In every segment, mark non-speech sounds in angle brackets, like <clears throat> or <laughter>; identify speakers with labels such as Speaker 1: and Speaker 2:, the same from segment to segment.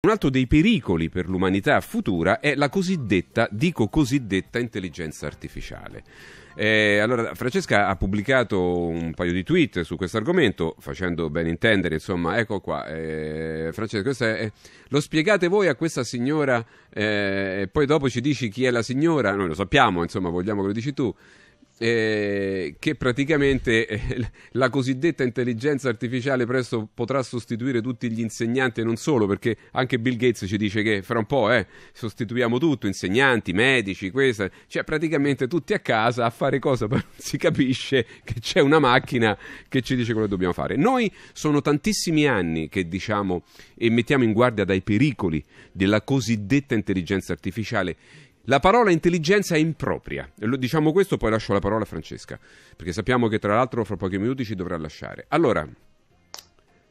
Speaker 1: Un altro dei pericoli per l'umanità futura è la cosiddetta, dico cosiddetta, intelligenza artificiale. Eh, allora, Francesca ha pubblicato un paio di tweet su questo argomento, facendo ben intendere, insomma, ecco qua, eh, Francesca, è, eh, lo spiegate voi a questa signora, eh, poi dopo ci dici chi è la signora, noi lo sappiamo, insomma, vogliamo che lo dici tu eh, che praticamente eh, la cosiddetta intelligenza artificiale presto potrà sostituire tutti gli insegnanti e non solo, perché anche Bill Gates ci dice che fra un po' eh, sostituiamo tutto, insegnanti, medici, questa, cioè praticamente tutti a casa a fare cosa, ma si capisce che c'è una macchina che ci dice quello che dobbiamo fare. Noi sono tantissimi anni che diciamo e mettiamo in guardia dai pericoli della cosiddetta intelligenza artificiale la parola intelligenza è impropria. Diciamo questo, poi lascio la parola a Francesca, perché sappiamo che tra l'altro fra pochi minuti ci dovrà lasciare. Allora,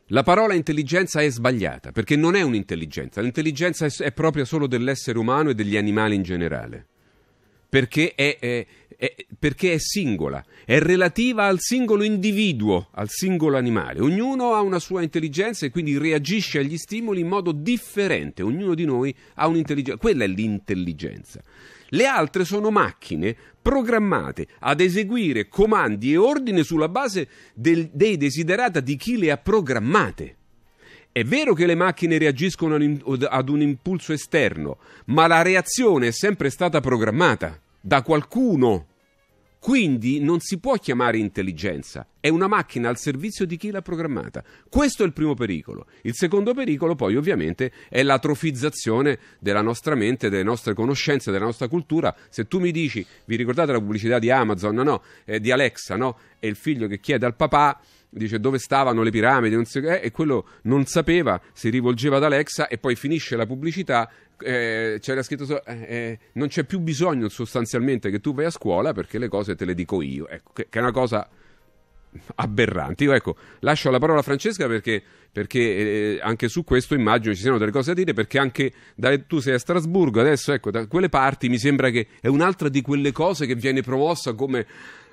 Speaker 1: la parola intelligenza è sbagliata, perché non è un'intelligenza. L'intelligenza è propria solo dell'essere umano e degli animali in generale perché è, è, è, perché è singola, è relativa al singolo individuo, al singolo animale. Ognuno ha una sua intelligenza e quindi reagisce agli stimoli in modo differente, ognuno di noi ha un'intelligenza, quella è l'intelligenza. Le altre sono macchine programmate ad eseguire comandi e ordini sulla base del, dei desiderata di chi le ha programmate. È vero che le macchine reagiscono ad un impulso esterno, ma la reazione è sempre stata programmata da qualcuno. Quindi non si può chiamare intelligenza, è una macchina al servizio di chi l'ha programmata. Questo è il primo pericolo. Il secondo pericolo poi ovviamente è l'atrofizzazione della nostra mente, delle nostre conoscenze, della nostra cultura. Se tu mi dici, vi ricordate la pubblicità di Amazon, no? Eh, di Alexa, no? È il figlio che chiede al papà dice dove stavano le piramidi, so che, eh, e quello non sapeva, si rivolgeva ad Alexa e poi finisce la pubblicità. Eh, c'era scritto eh, eh, non c'è più bisogno sostanzialmente che tu vai a scuola perché le cose te le dico io ecco, che, che è una cosa aberrante Io, ecco, lascio la parola a Francesca perché, perché eh, anche su questo immagino ci siano delle cose da dire, perché anche da, tu sei a Strasburgo adesso, ecco, da quelle parti mi sembra che è un'altra di quelle cose che viene promossa come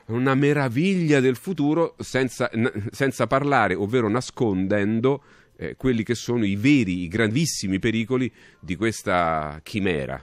Speaker 1: una meraviglia del futuro senza, senza parlare, ovvero nascondendo eh, quelli che sono i veri, i grandissimi pericoli di questa chimera.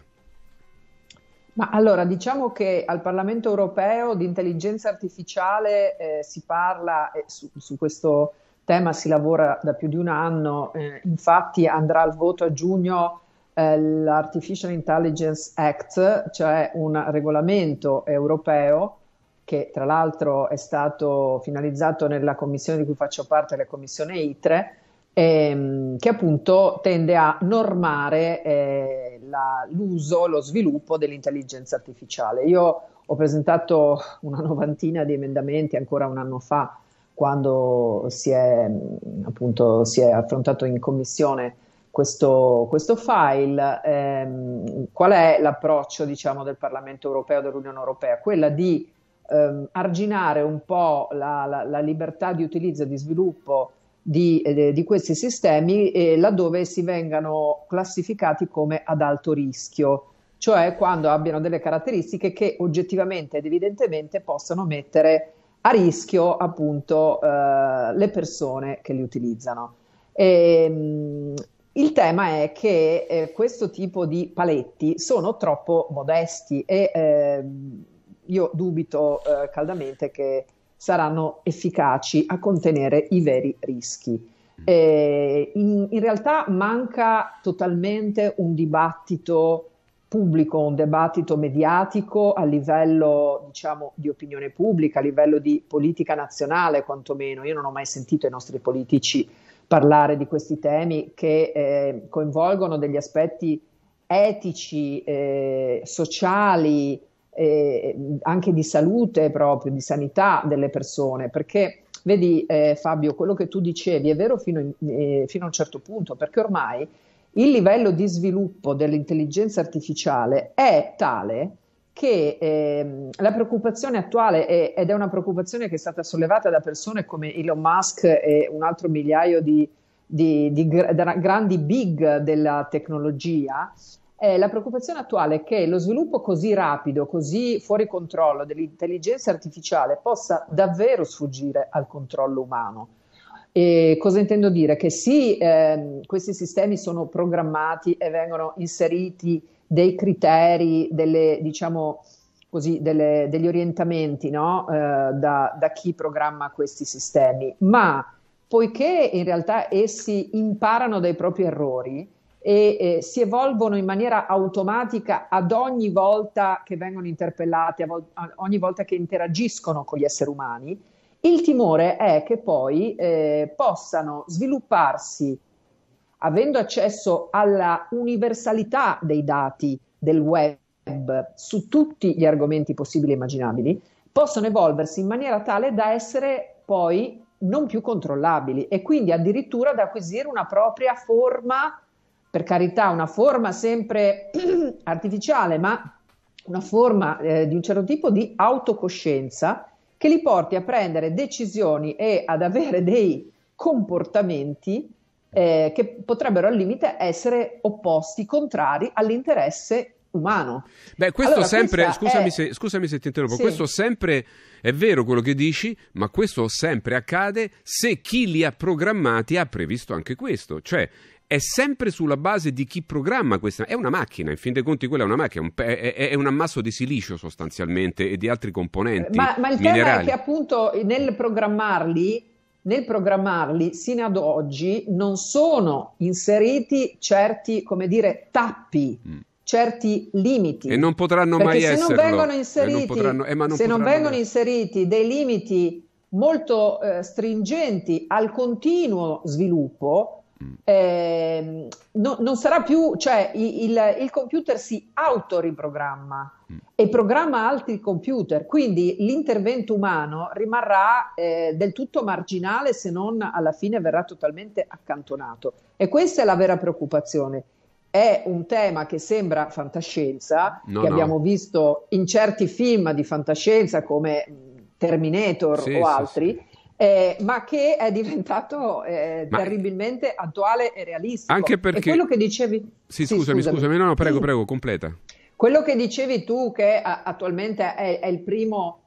Speaker 2: Ma allora diciamo che al Parlamento europeo di intelligenza artificiale eh, si parla eh, su, su, questo tema si lavora da più di un anno, eh, infatti andrà al voto a giugno eh, l'Artificial Intelligence Act, cioè un regolamento europeo che tra l'altro è stato finalizzato nella commissione di cui faccio parte, la commissione ITRE, ehm, che appunto tende a normare eh, la, l'uso, lo sviluppo dell'intelligenza artificiale. Io ho presentato una novantina di emendamenti ancora un anno fa, quando si è, mm, appunto, si è affrontato in commissione questo, questo file. Ehm, qual è l'approccio diciamo, del Parlamento europeo, dell'Unione europea? Quella di ehm, arginare un po' la, la, la, libertà di utilizzo e di sviluppo di, eh, di questi sistemi eh, laddove si vengano classificati come ad alto rischio, cioè quando abbiano delle caratteristiche che oggettivamente ed evidentemente possano mettere a rischio appunto eh, le persone che li utilizzano. E, ehm, il tema è che eh, questo tipo di paletti sono troppo modesti e eh, io dubito eh, caldamente che saranno efficaci a contenere i veri rischi. Mm. Eh, in, in, realtà manca totalmente un dibattito pubblico, un dibattito mediatico a livello diciamo, di opinione pubblica, a livello di politica nazionale quantomeno. Io non ho mai sentito i nostri politici parlare di questi temi che eh, coinvolgono degli aspetti etici, eh, sociali, eh, anche di salute proprio, di sanità delle persone, perché vedi eh, Fabio, quello che tu dicevi è vero fino, in, eh, fino a un certo punto, perché ormai il livello di sviluppo dell'intelligenza artificiale è tale che eh, la preoccupazione attuale, è, ed è una preoccupazione che è stata sollevata da persone come Elon Musk e un altro migliaio di, di, di, di grandi big della tecnologia, eh, la preoccupazione attuale è che lo sviluppo così rapido, così fuori controllo dell'intelligenza artificiale possa davvero sfuggire al controllo umano. E cosa intendo dire? Che sì, eh, questi sistemi sono programmati e vengono inseriti dei criteri, delle, diciamo così, delle, degli orientamenti no? eh, da, da chi programma questi sistemi, ma poiché in realtà essi imparano dai propri errori, e eh, si evolvono in maniera automatica ad ogni volta che vengono interpellati, vol- ogni volta che interagiscono con gli esseri umani, il timore è che poi eh, possano svilupparsi, avendo accesso alla universalità dei dati del web su tutti gli argomenti possibili e immaginabili, possono evolversi in maniera tale da essere poi non più controllabili e quindi addirittura da acquisire una propria forma per carità, una forma sempre <clears throat> artificiale, ma una forma eh, di un certo tipo di autocoscienza che li porti a prendere decisioni e ad avere <laughs> dei comportamenti eh, che potrebbero al limite essere opposti, contrari all'interesse umano. Beh, questo allora, sempre, scusami, è... se,
Speaker 1: scusami, se, ti interrompo, sì. questo sempre è vero quello che dici, ma questo sempre accade se chi li ha programmati ha previsto anche questo, cioè è sempre sulla base di chi programma questa. È una macchina, in fin dei conti, quella è una macchina, è, è un ammasso di silicio sostanzialmente e di altri componenti. Ma, ma il minerali. tema è che
Speaker 2: appunto nel programmarli nel programmarli sino ad oggi non sono inseriti certi, come dire, tappi. Mm. Certi limiti
Speaker 1: e non potranno Perché mai se esserlo. Non vengono inseriti, non potranno, eh, non se non vengono mai.
Speaker 2: inseriti dei limiti molto eh, stringenti al continuo sviluppo, eh, no, non sarà più, cioè il, il computer si autoriprogramma mm. e programma altri computer, quindi l'intervento umano rimarrà eh, del tutto marginale se non alla fine verrà totalmente accantonato. E questa è la vera preoccupazione. È un tema che sembra fantascienza, no, che no. abbiamo visto in certi film di fantascienza come mm, Terminator sì, o altri. Sì, sì eh, ma che è diventato eh, ma... terribilmente attuale e realistico. Anche perché... E quello che dicevi... Sì, sì scusami, scusami, no, no prego, sì.
Speaker 1: prego, completa.
Speaker 2: Quello che dicevi tu, che attualmente è, è il primo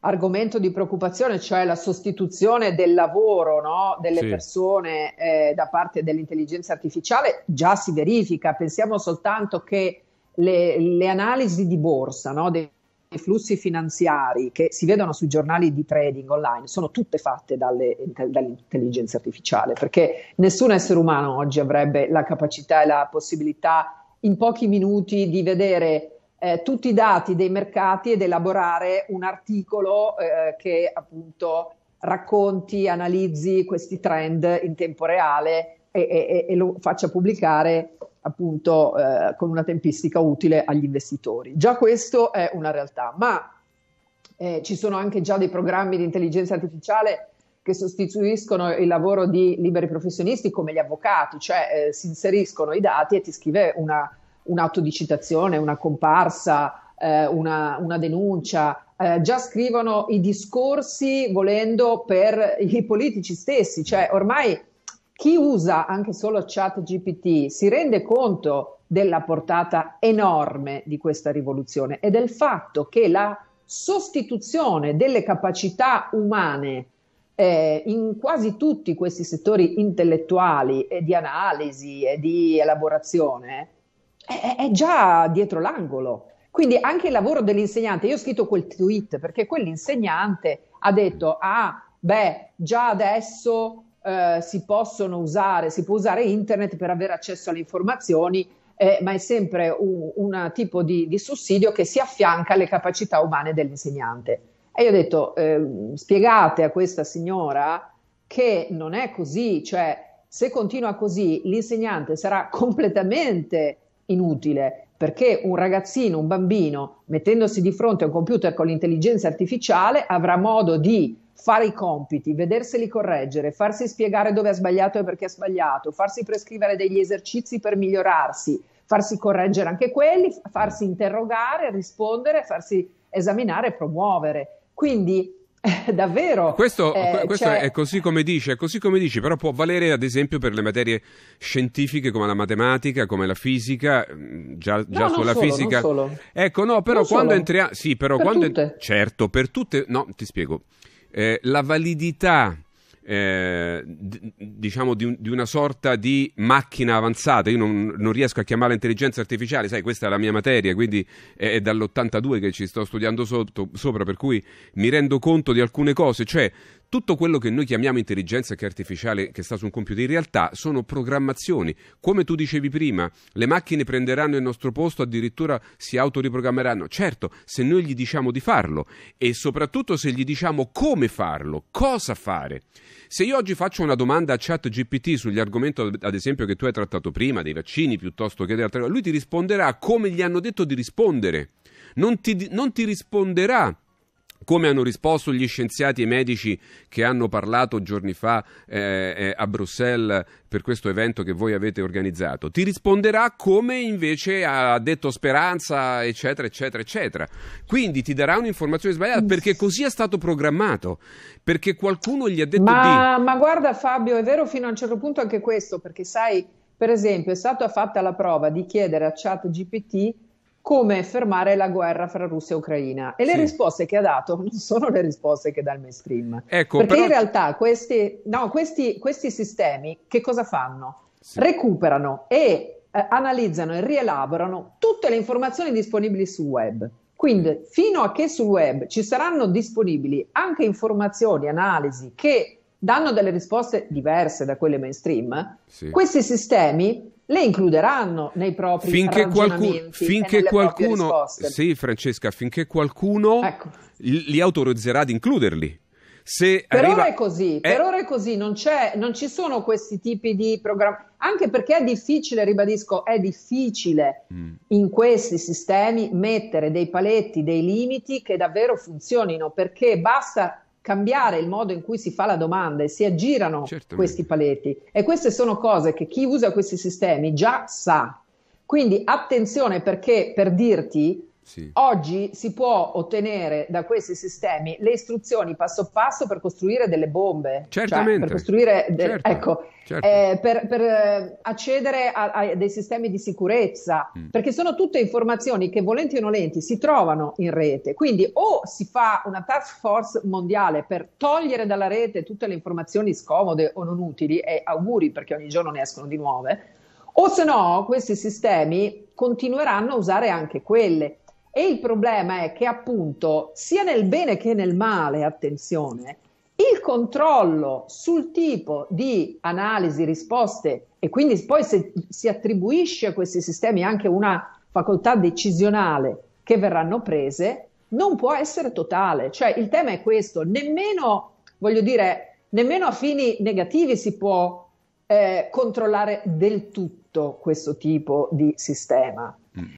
Speaker 2: argomento di preoccupazione, cioè la sostituzione del lavoro no? delle sì. persone eh, da parte dell'intelligenza artificiale, già si verifica. Pensiamo soltanto che le, le analisi di borsa no? dei i flussi finanziari che si vedono sui giornali di trading online sono tutte fatte dalle, dall'intelligenza artificiale, perché nessun essere umano oggi avrebbe la capacità e la possibilità in pochi minuti di vedere eh, tutti i dati dei mercati ed elaborare un articolo eh, che appunto racconti, analizzi questi trend in tempo reale e, e, e lo faccia pubblicare appunto eh, con una tempistica utile agli investitori. Già questo è una realtà, ma eh, ci sono anche già dei programmi di intelligenza artificiale che sostituiscono il lavoro di liberi professionisti come gli avvocati, cioè eh, si inseriscono i dati e ti scrive una, un atto di citazione, una comparsa, eh, una, una, denuncia. Eh, già scrivono i discorsi volendo per i politici stessi, cioè ormai chi usa anche solo chat GPT si rende conto della portata enorme di questa rivoluzione e del fatto che la sostituzione delle capacità umane eh, in quasi tutti questi settori intellettuali e di analisi e di elaborazione è, è già dietro l'angolo. Quindi anche il lavoro dell'insegnante, io ho scritto quel tweet perché quell'insegnante ha detto, ah, beh, già adesso eh, si possono usare, si può usare internet per avere accesso alle informazioni, eh, ma è sempre un, un tipo di, di, sussidio che si affianca alle capacità umane dell'insegnante. E io ho detto, eh, spiegate a questa signora che non è così, cioè se continua così l'insegnante sarà completamente inutile perché un ragazzino, un bambino, mettendosi di fronte a un computer con l'intelligenza artificiale, avrà modo di fare i compiti, vederseli correggere, farsi spiegare dove ha sbagliato e perché ha sbagliato, farsi prescrivere degli esercizi per migliorarsi, farsi correggere anche quelli, farsi interrogare, rispondere, farsi esaminare e promuovere. Quindi <laughs> Davvero? Questo, eh, questo cioè... è
Speaker 1: così come dice, è così come dici, però può valere ad esempio per le materie scientifiche come la matematica, come la fisica, già, mm, già no, sulla solo, fisica. Ecco, no, però non quando entriamo... Sì, però per quando... Tutte. Certo, per tutte... No, ti spiego. Eh, la validità eh, d- diciamo di, un, di, una sorta di macchina avanzata. Io non, non, riesco a chiamarla intelligenza artificiale, sai, questa è la mia materia, quindi è, è dall'82 che ci sto studiando sotto, sopra, per cui mi rendo conto di alcune cose. Cioè, tutto quello che noi chiamiamo intelligenza che artificiale che sta su un computer in realtà sono programmazioni. Come tu dicevi prima, le macchine prenderanno il nostro posto, addirittura si autoriprogrammeranno. Certo, se noi gli diciamo di farlo e soprattutto se gli diciamo come farlo, cosa fare. Se io oggi faccio una domanda a ChatGPT sugli argomenti, ad esempio, che tu hai trattato prima, dei vaccini piuttosto che delle altre cose, lui ti risponderà come gli hanno detto di rispondere. Non ti, non ti risponderà come hanno risposto gli scienziati e i medici che hanno parlato giorni fa eh, eh, a Bruxelles per questo evento che voi avete organizzato. Ti risponderà come invece ha detto Speranza, eccetera, eccetera, eccetera. Quindi ti darà un'informazione sbagliata mm. perché così è stato programmato, perché qualcuno gli ha detto ma,
Speaker 2: di... Ma guarda Fabio, è vero fino a un certo punto anche questo, perché sai, per esempio, è stata fatta la prova di chiedere a ChatGPT come fermare la guerra fra Russia e Ucraina. E le sì. risposte che ha dato <laughs> non sono le risposte che dà il mainstream.
Speaker 1: Ecco, Perché però... in
Speaker 2: realtà questi, no, questi, questi, sistemi che cosa fanno? Sì. Recuperano e eh, analizzano e rielaborano tutte le informazioni disponibili sul web. Quindi fino a che sul web ci saranno disponibili anche informazioni, analisi che danno delle risposte diverse da quelle mainstream, sì. questi sistemi le includeranno nei propri finché qualcuno, finché qualcuno sì
Speaker 1: Francesca finché qualcuno ecco. li autorizzerà ad includerli se per arriva... ora è così, eh. per ora
Speaker 2: è così, non, non, ci sono questi tipi di programmi, anche perché è difficile, ribadisco, è difficile mm. in questi sistemi mettere dei paletti, dei limiti che davvero funzionino, perché basta cambiare il modo in cui si fa la domanda e si aggirano Certamente. questi paletti. E queste sono cose che chi usa questi sistemi già sa. Quindi attenzione perché per dirti sì. Oggi si può ottenere da questi sistemi le istruzioni passo passo per costruire delle bombe. Certamente. Cioè per costruire, de- certo. ecco, certo. Eh, per, per, eh, accedere a, a, dei sistemi di sicurezza, mm. perché sono tutte informazioni che volenti o nolenti si trovano in rete. Quindi o si fa una task force mondiale per togliere dalla rete tutte le informazioni scomode o non utili, e auguri perché ogni giorno ne escono di nuove, o se no questi sistemi continueranno a usare anche quelle. E il problema è che appunto sia nel bene che nel male, attenzione, il controllo sul tipo di analisi, risposte e quindi poi se si attribuisce a questi sistemi anche una facoltà decisionale che verranno prese, non può essere totale. Cioè il tema è questo, nemmeno, voglio dire, nemmeno a fini negativi si può eh, controllare del tutto questo tipo di sistema.